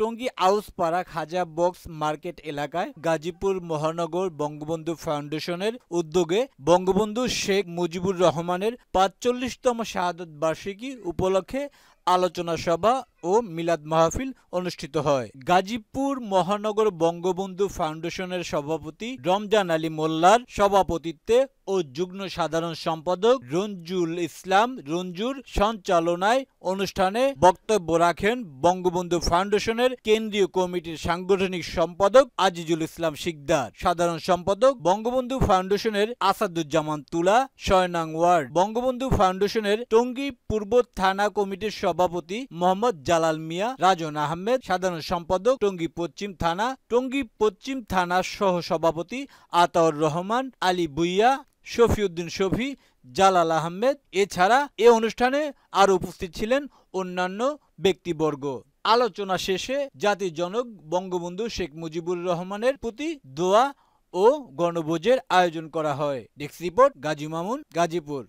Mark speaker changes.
Speaker 1: Tongi Auspara Khaja Bux market এলাকায় গাজীপুর মহানগর বঙ্গবন্ধু ফাউন্ডেশনের উদ্যোগে বঙ্গবন্ধু শেখ মুজিবুর রহমানের পাঁচচল্লিশতম শাহাদত বার্ষিকী উপলক্ষে আলোচনা সভা ও মিলাদ মাহফিল অনুষ্ঠিত হয় গাজীপুর মহানগর বঙ্গবন্ধু ফাউন্ডেশনের সভাপতি রমজান আলী মোল্লার সভাপতিত্বে ও যুগ্ম সাধারণ সম্পাদক রঞ্জুল ইসলাম রঞ্জুর সঞ্চালনায় অনুষ্ঠানে বক্তব্য রাখেন বঙ্গবন্ধু ফাউন্ডেশনের কেন্দ্রীয় কমিটির সাংগঠনিক সম্পাদক আজিজুল ইসলাম শিকদার সাধারণ সম্পাদক বঙ্গবন্ধু ফাউন্ডেশনের আসাদুজ্জামান তুলা শয়নাং ওয়ার্ড বঙ্গবন্ধু ফাউন্ডেশনের টঙ্গী পূর্ব থানা কমিটির সভা সভাপতি মোহাম্মদ জালাল মিয়া রাজন আহমেদ সাধারণ সম্পাদক টঙ্গী পশ্চিম থানা টঙ্গী পশ্চিম থানার সহ সভাপতি আতাউর রহমান আলী বুইয়া শফিউদ্দিন শফি জালাল আহমেদ এছাড়া এ অনুষ্ঠানে আরও উপস্থিত ছিলেন অন্যান্য ব্যক্তিবর্গ আলোচনা শেষে জাতির জনক বঙ্গবন্ধু শেখ মুজিবুর রহমানের প্রতি দোয়া ও গণভোজের আয়োজন করা হয় ডেস্ক রিপোর্ট গাজী মামুন গাজীপুর